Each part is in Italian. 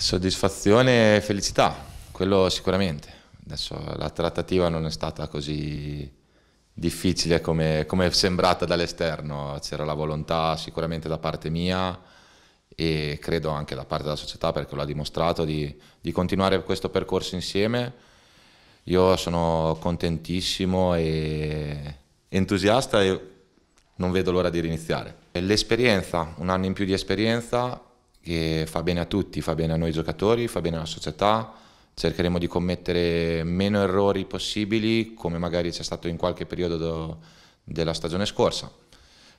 Soddisfazione e felicità, quello sicuramente. Adesso la trattativa non è stata così difficile come, come è sembrata dall'esterno, c'era la volontà sicuramente da parte mia e credo anche da parte della società perché l'ha dimostrato di, di, continuare questo percorso insieme. Io sono contentissimo e entusiasta e non vedo l'ora di riniziare. L'esperienza, un anno in più di esperienza che fa bene a tutti, fa bene a noi giocatori, fa bene alla società, cercheremo di commettere meno errori possibili come magari c'è stato in qualche periodo do, della stagione scorsa.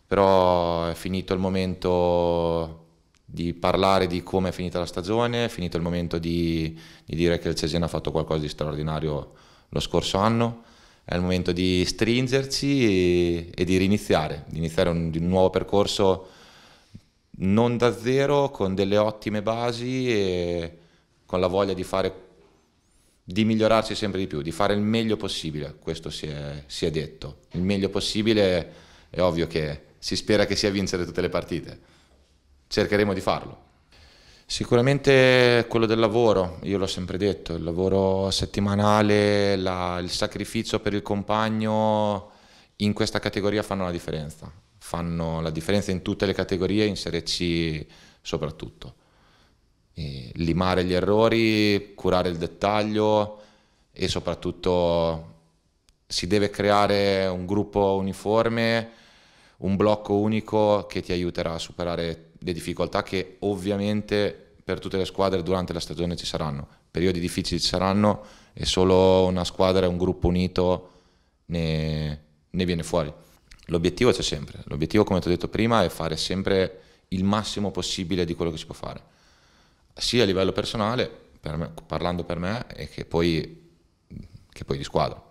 Però è finito il momento di parlare di come è finita la stagione, è finito il momento di, di dire che il Cesena ha fatto qualcosa di straordinario lo scorso anno, è il momento di stringerci e, e di riniziare, di iniziare un, di un nuovo percorso non da zero, con delle ottime basi e con la voglia di, fare, di migliorarsi sempre di più, di fare il meglio possibile, questo si è, si è detto. Il meglio possibile è ovvio che si spera che sia vincere tutte le partite, cercheremo di farlo. Sicuramente quello del lavoro, io l'ho sempre detto, il lavoro settimanale, la, il sacrificio per il compagno in questa categoria fanno la differenza fanno la differenza in tutte le categorie, in Serie C soprattutto. E limare gli errori, curare il dettaglio e soprattutto si deve creare un gruppo uniforme, un blocco unico che ti aiuterà a superare le difficoltà che ovviamente per tutte le squadre durante la stagione ci saranno. Periodi difficili ci saranno e solo una squadra e un gruppo unito ne, ne viene fuori. L'obiettivo c'è sempre, l'obiettivo come ti ho detto prima è fare sempre il massimo possibile di quello che si può fare, sia a livello personale, per me, parlando per me, e che poi, che poi di squadra.